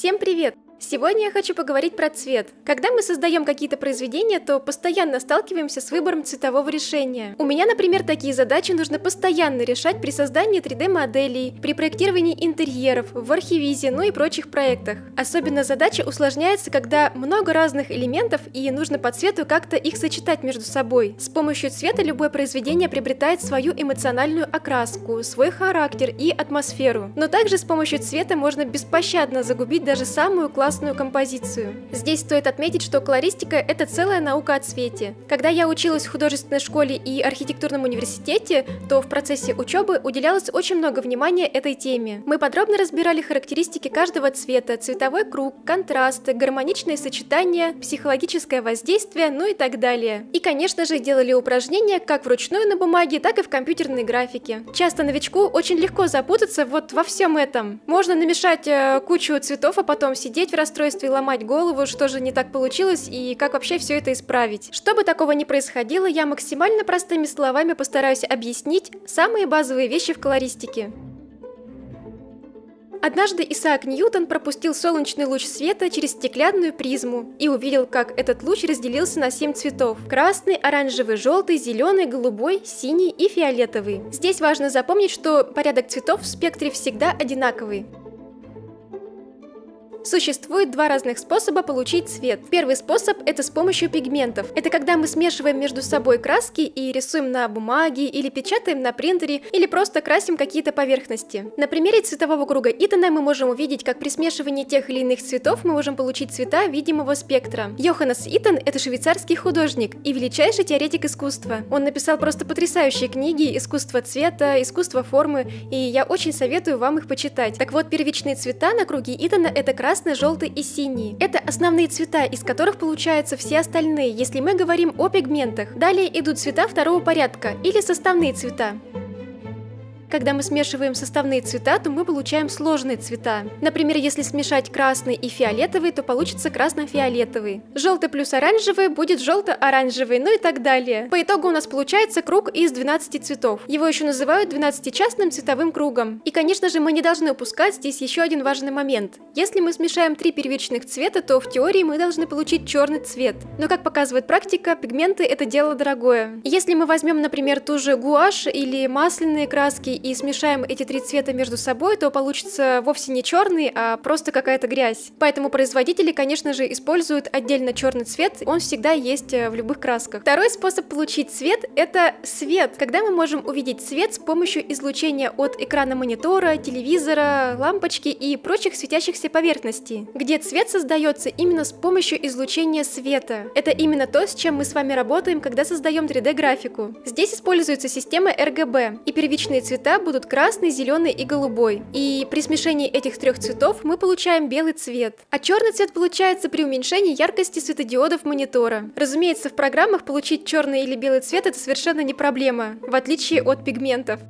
Всем привет! Сегодня я хочу поговорить про цвет. Когда мы создаем какие-то произведения, то постоянно сталкиваемся с выбором цветового решения. У меня, например, такие задачи нужно постоянно решать при создании 3D-моделей, при проектировании интерьеров, в архивизе, ну и прочих проектах. Особенно задача усложняется, когда много разных элементов и нужно по цвету как-то их сочетать между собой. С помощью цвета любое произведение приобретает свою эмоциональную окраску, свой характер и атмосферу. Но также с помощью цвета можно беспощадно загубить даже самую классную классную композицию. Здесь стоит отметить, что колористика – это целая наука о цвете. Когда я училась в художественной школе и архитектурном университете, то в процессе учебы уделялось очень много внимания этой теме. Мы подробно разбирали характеристики каждого цвета, цветовой круг, контрасты, гармоничные сочетания, психологическое воздействие, ну и так далее. И, конечно же, делали упражнения как вручную на бумаге, так и в компьютерной графике. Часто новичку очень легко запутаться вот во всем этом. Можно намешать э, кучу цветов, а потом сидеть в расстройстве ломать голову, что же не так получилось и как вообще все это исправить. Чтобы такого не происходило, я максимально простыми словами постараюсь объяснить самые базовые вещи в колористике. Однажды Исаак Ньютон пропустил солнечный луч света через стеклянную призму и увидел, как этот луч разделился на 7 цветов – красный, оранжевый, желтый, зеленый, голубой, синий и фиолетовый. Здесь важно запомнить, что порядок цветов в спектре всегда одинаковый. Существует два разных способа получить цвет. Первый способ – это с помощью пигментов. Это когда мы смешиваем между собой краски и рисуем на бумаге, или печатаем на принтере, или просто красим какие-то поверхности. На примере цветового круга Итана мы можем увидеть, как при смешивании тех или иных цветов мы можем получить цвета видимого спектра. Йоханнес Итан – это швейцарский художник и величайший теоретик искусства. Он написал просто потрясающие книги «Искусство цвета», «Искусство формы», и я очень советую вам их почитать. Так вот, первичные цвета на круге Итана – это краски красный, желтый и синий. Это основные цвета, из которых получаются все остальные, если мы говорим о пигментах. Далее идут цвета второго порядка или составные цвета. Когда мы смешиваем составные цвета, то мы получаем сложные цвета. Например, если смешать красный и фиолетовый, то получится красно-фиолетовый. Желтый плюс оранжевый будет желто-оранжевый, ну и так далее. По итогу у нас получается круг из 12 цветов. Его еще называют 12-частным цветовым кругом. И, конечно же, мы не должны упускать здесь еще один важный момент. Если мы смешаем три первичных цвета, то в теории мы должны получить черный цвет. Но, как показывает практика, пигменты это дело дорогое. Если мы возьмем, например, ту же гуашь или масляные краски и смешаем эти три цвета между собой, то получится вовсе не черный, а просто какая-то грязь. Поэтому производители, конечно же, используют отдельно черный цвет, он всегда есть э, в любых красках. Второй способ получить цвет — это свет. Когда мы можем увидеть свет с помощью излучения от экрана монитора, телевизора, лампочки и прочих светящихся поверхностей, где цвет создается именно с помощью излучения света. Это именно то, с чем мы с вами работаем, когда создаем 3D-графику. Здесь используется система RGB и первичные цвета цвета будут красный, зеленый и голубой. И при смешении этих трех цветов мы получаем белый цвет. А черный цвет получается при уменьшении яркости светодиодов монитора. Разумеется, в программах получить черный или белый цвет это совершенно не проблема, в отличие от пигментов.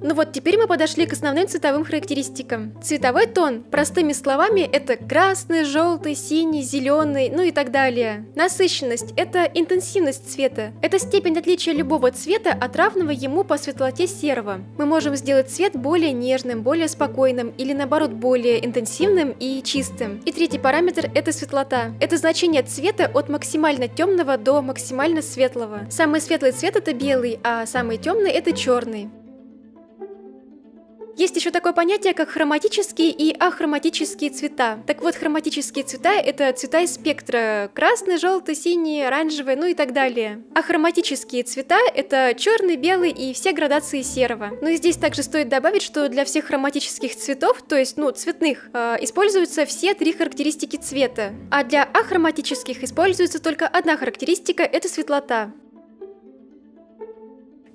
Ну вот теперь мы подошли к основным цветовым характеристикам. Цветовой тон, простыми словами, это красный, желтый, синий, зеленый, ну и так далее. Насыщенность – это интенсивность цвета. Это степень отличия любого цвета от равного ему по светлоте серого. Мы можем сделать цвет более нежным, более спокойным или наоборот более интенсивным и чистым. И третий параметр – это светлота. Это значение цвета от максимально темного до максимально светлого. Самый светлый цвет – это белый, а самый темный – это черный. Есть еще такое понятие, как хроматические и ахроматические цвета. Так вот, хроматические цвета — это цвета из спектра. Красный, желтый, синий, оранжевый, ну и так далее. Ахроматические цвета — это черный, белый и все градации серого. Но и здесь также стоит добавить, что для всех хроматических цветов, то есть, ну, цветных, э, используются все три характеристики цвета. А для ахроматических используется только одна характеристика — это светлота.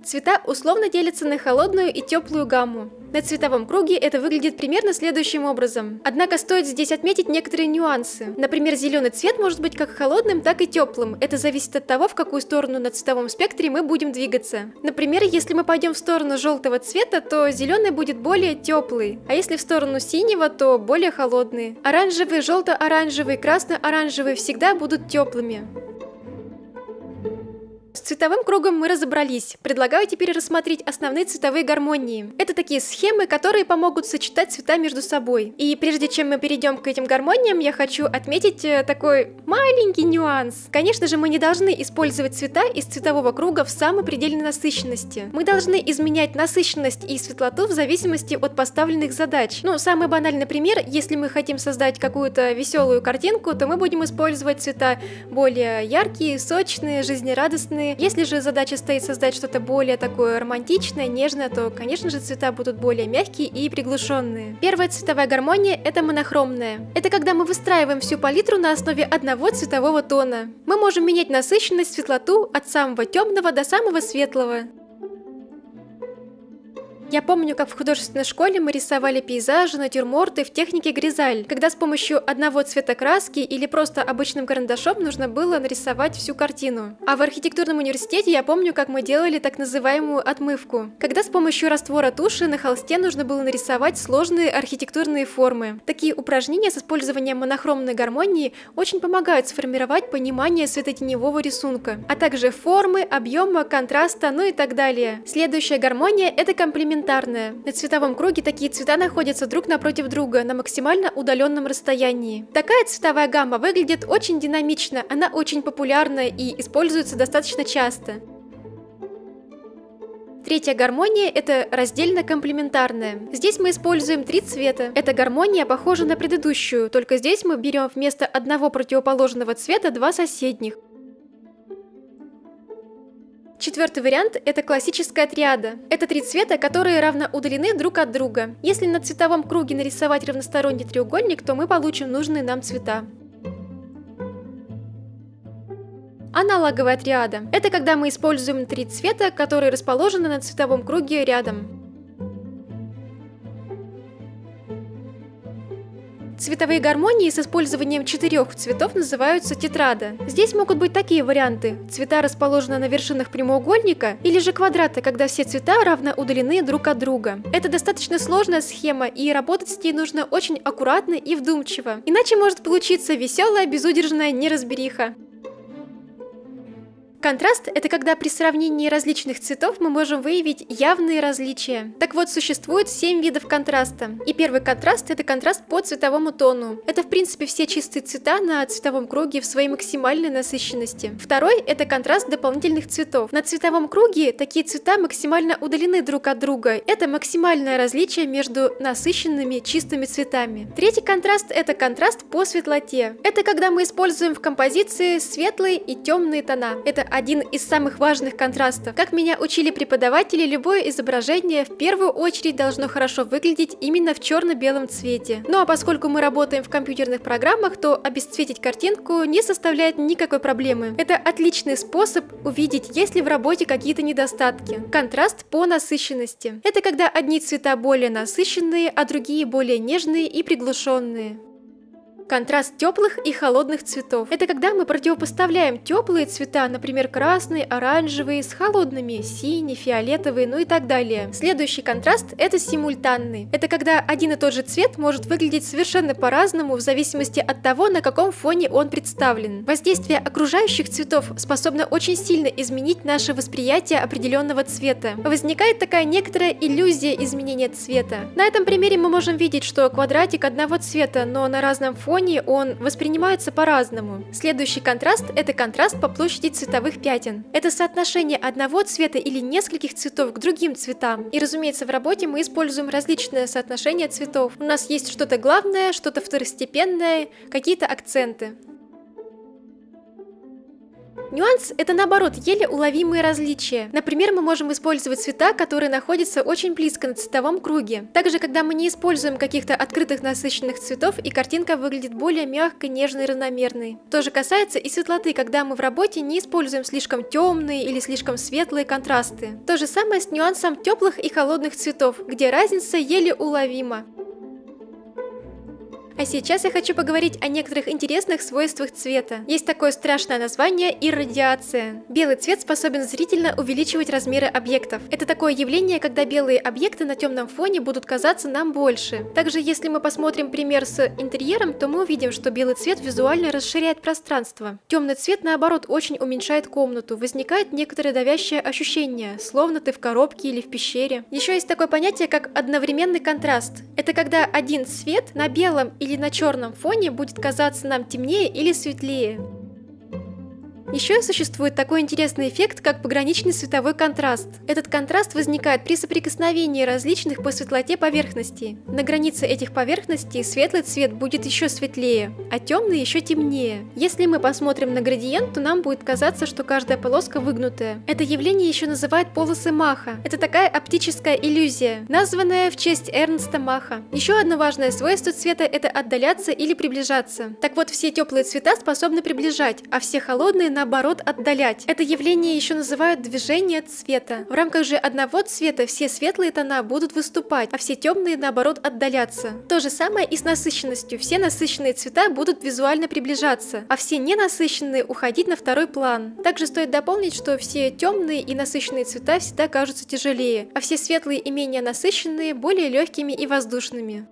Цвета условно делятся на холодную и теплую гамму. На цветовом круге это выглядит примерно следующим образом. Однако стоит здесь отметить некоторые нюансы. Например, зеленый цвет может быть как холодным, так и теплым. Это зависит от того, в какую сторону на цветовом спектре мы будем двигаться. Например, если мы пойдем в сторону желтого цвета, то зеленый будет более теплый, а если в сторону синего, то более холодный. Оранжевый, желто-оранжевый, красно-оранжевый всегда будут теплыми. С цветовым кругом мы разобрались. Предлагаю теперь рассмотреть основные цветовые гармонии. Это такие схемы, которые помогут сочетать цвета между собой. И прежде чем мы перейдем к этим гармониям, я хочу отметить э, такой маленький нюанс. Конечно же, мы не должны использовать цвета из цветового круга в самой предельной насыщенности. Мы должны изменять насыщенность и светлоту в зависимости от поставленных задач. Ну, самый банальный пример, если мы хотим создать какую-то веселую картинку, то мы будем использовать цвета более яркие, сочные, жизнерадостные, насыщенные. Если же задача стоит создать что-то более такое романтичное, нежное, то, конечно же, цвета будут более мягкие и приглушенные. Первая цветовая гармония – это монохромная. Это когда мы выстраиваем всю палитру на основе одного цветового тона. Мы можем менять насыщенность, светлоту от самого темного до самого светлого. Я помню, как в художественной школе мы рисовали пейзажи, натюрморты в технике гризаль, когда с помощью одного цвета краски или просто обычным карандашом нужно было нарисовать всю картину. А в архитектурном университете я помню, как мы делали так называемую отмывку, когда с помощью раствора туши на холсте нужно было нарисовать сложные архитектурные формы. Такие упражнения с использованием монохромной гармонии очень помогают сформировать понимание светотеневого рисунка, а также формы, объема, контраста, ну и так далее. Следующая гармония — это комплимент элементарное. На цветовом круге такие цвета находятся друг напротив друга на максимально удаленном расстоянии. Такая цветовая гамма выглядит очень динамично, она очень популярна и используется достаточно часто. Третья гармония – это раздельно-комплементарная. Здесь мы используем три цвета. Эта гармония похожа на предыдущую, только здесь мы берем вместо одного противоположного цвета два соседних. Четвертый вариант – это классическая триада. Это три цвета, которые равно удалены друг от друга. Если на цветовом круге нарисовать равносторонний треугольник, то мы получим нужные нам цвета. Аналоговая триада – это когда мы используем три цвета, которые расположены на цветовом круге рядом. Цветовые гармонии с использованием четырех цветов называются тетрада. Здесь могут быть такие варианты. Цвета расположены на вершинах прямоугольника или же квадрата, когда все цвета равно удалены друг от друга. Это достаточно сложная схема, и работать с ней нужно очень аккуратно и вдумчиво. Иначе может получиться веселая, безудержная неразбериха. Контраст – это когда при сравнении различных цветов мы можем выявить явные различия. Так вот, существует 7 видов контраста. И первый контраст – это контраст по цветовому тону. Это, в принципе, все чистые цвета на цветовом круге в своей максимальной насыщенности. Второй – это контраст дополнительных цветов. На цветовом круге такие цвета максимально удалены друг от друга. Это максимальное различие между насыщенными чистыми цветами. Третий контраст – это контраст по светлоте. Это когда мы используем в композиции светлые и темные тона. Это один из самых важных контрастов. Как меня учили преподаватели, любое изображение в первую очередь должно хорошо выглядеть именно в черно-белом цвете. Ну а поскольку мы работаем в компьютерных программах, то обесцветить картинку не составляет никакой проблемы. Это отличный способ увидеть, есть ли в работе какие-то недостатки. Контраст по насыщенности. Это когда одни цвета более насыщенные, а другие более нежные и приглушенные. Контраст теплых и холодных цветов. Это когда мы противопоставляем теплые цвета, например, красные, оранжевые, с холодными, синие, фиолетовые, ну и так далее. Следующий контраст – это симультанный. Это когда один и тот же цвет может выглядеть совершенно по-разному в зависимости от того, на каком фоне он представлен. Воздействие окружающих цветов способно очень сильно изменить наше восприятие определенного цвета. Возникает такая некоторая иллюзия изменения цвета. На этом примере мы можем видеть, что квадратик одного цвета, но на разном фоне Японии он воспринимается по-разному. Следующий контраст – это контраст по площади цветовых пятен. Это соотношение одного цвета или нескольких цветов к другим цветам. И, разумеется, в работе мы используем различные соотношения цветов. У нас есть что-то главное, что-то второстепенное, какие-то акценты. Нюанс – это наоборот еле уловимые различия. Например, мы можем использовать цвета, которые находятся очень близко на цветовом круге. Также, когда мы не используем каких-то открытых насыщенных цветов, и картинка выглядит более мягкой, нежной и равномерной. То же касается и светлоты, когда мы в работе не используем слишком темные или слишком светлые контрасты. То же самое с нюансом теплых и холодных цветов, где разница еле уловима. А сейчас я хочу поговорить о некоторых интересных свойствах цвета. Есть такое страшное название – иррадиация. Белый цвет способен зрительно увеличивать размеры объектов. Это такое явление, когда белые объекты на темном фоне будут казаться нам больше. Также, если мы посмотрим пример с интерьером, то мы увидим, что белый цвет визуально расширяет пространство. Темный цвет, наоборот, очень уменьшает комнату. Возникает некоторое давящее ощущение, словно ты в коробке или в пещере. Еще есть такое понятие, как одновременный контраст. Это когда один цвет на белом или на черном фоне будет казаться нам темнее или светлее. Еще существует такой интересный эффект, как пограничный световой контраст. Этот контраст возникает при соприкосновении различных по светлоте поверхностей. На границе этих поверхностей светлый цвет будет еще светлее, а темный еще темнее. Если мы посмотрим на градиент, то нам будет казаться, что каждая полоска выгнутая. Это явление еще называют полосы Маха. Это такая оптическая иллюзия, названная в честь Эрнста Маха. Еще одно важное свойство цвета – это отдаляться или приближаться. Так вот, все теплые цвета способны приближать, а все холодные – на наоборот отдалять. Это явление еще называют движение цвета. В рамках же одного цвета все светлые тона будут выступать, а все темные наоборот отдаляться. То же самое и с насыщенностью. Все насыщенные цвета будут визуально приближаться, а все ненасыщенные уходить на второй план. Также стоит дополнить, что все темные и насыщенные цвета всегда кажутся тяжелее, а все светлые и менее насыщенные более легкими и воздушными.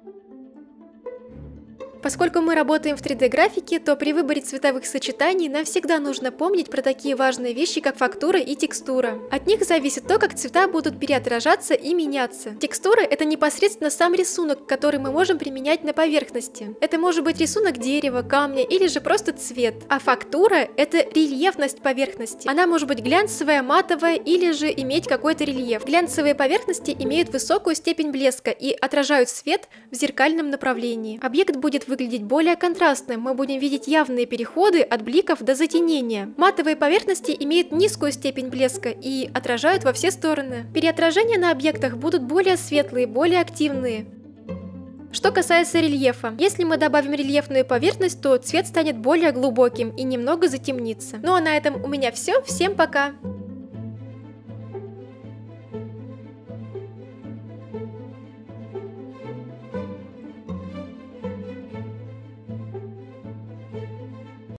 Поскольку мы работаем в 3D-графике, то при выборе цветовых сочетаний нам всегда нужно помнить про такие важные вещи, как фактура и текстура. От них зависит то, как цвета будут переотражаться и меняться. Текстура — это непосредственно сам рисунок, который мы можем применять на поверхности. Это может быть рисунок дерева, камня или же просто цвет. А фактура — это рельефность поверхности. Она может быть глянцевая, матовая или же иметь какой-то рельеф. Глянцевые поверхности имеют высокую степень блеска и отражают свет в зеркальном направлении. Объект будет выглядеть более контрастным, мы будем видеть явные переходы от бликов до затенения. Матовые поверхности имеют низкую степень блеска и отражают во все стороны. Переотражения на объектах будут более светлые, более активные. Что касается рельефа, если мы добавим рельефную поверхность, то цвет станет более глубоким и немного затемнится. Ну а на этом у меня все, всем пока!